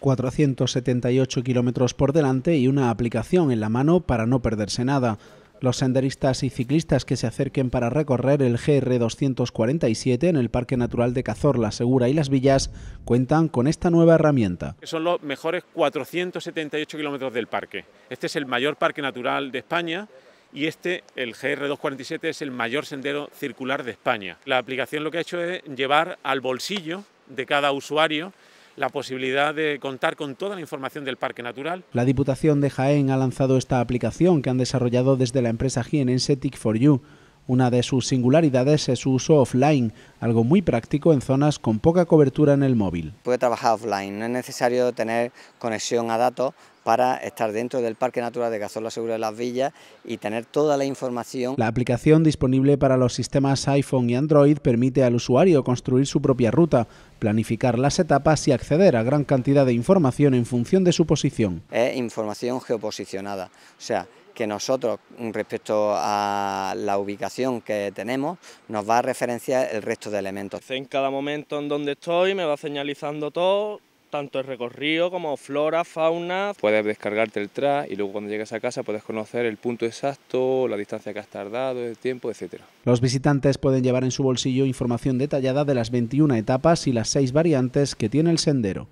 478 kilómetros por delante y una aplicación en la mano para no perderse nada. Los senderistas y ciclistas que se acerquen para recorrer el GR 247 en el Parque Natural de Cazorla, Segura y Las Villas cuentan con esta nueva herramienta. Son los mejores 478 kilómetros del parque. Este es el mayor parque natural de España y este, el GR 247, es el mayor sendero circular de España. La aplicación lo que ha hecho es llevar al bolsillo de cada usuario la posibilidad de contar con toda la información del parque natural. La Diputación de Jaén ha lanzado esta aplicación que han desarrollado desde la empresa jienense TIC4U. Una de sus singularidades es su uso offline, algo muy práctico en zonas con poca cobertura en el móvil. Puede trabajar offline, no es necesario tener conexión a datos para estar dentro del Parque Natural de Cazorla Segura de las Villas y tener toda la información. La aplicación disponible para los sistemas iPhone y Android permite al usuario construir su propia ruta, planificar las etapas y acceder a gran cantidad de información en función de su posición. Es información geoposicionada, o sea, que nosotros respecto a la ubicación que tenemos nos va a referenciar el resto de elementos. En cada momento en donde estoy me va señalizando todo tanto el recorrido como flora, fauna. Puedes descargarte el track y luego cuando llegues a casa puedes conocer el punto exacto, la distancia que has tardado, el tiempo, etc. Los visitantes pueden llevar en su bolsillo información detallada de las 21 etapas y las 6 variantes que tiene el sendero.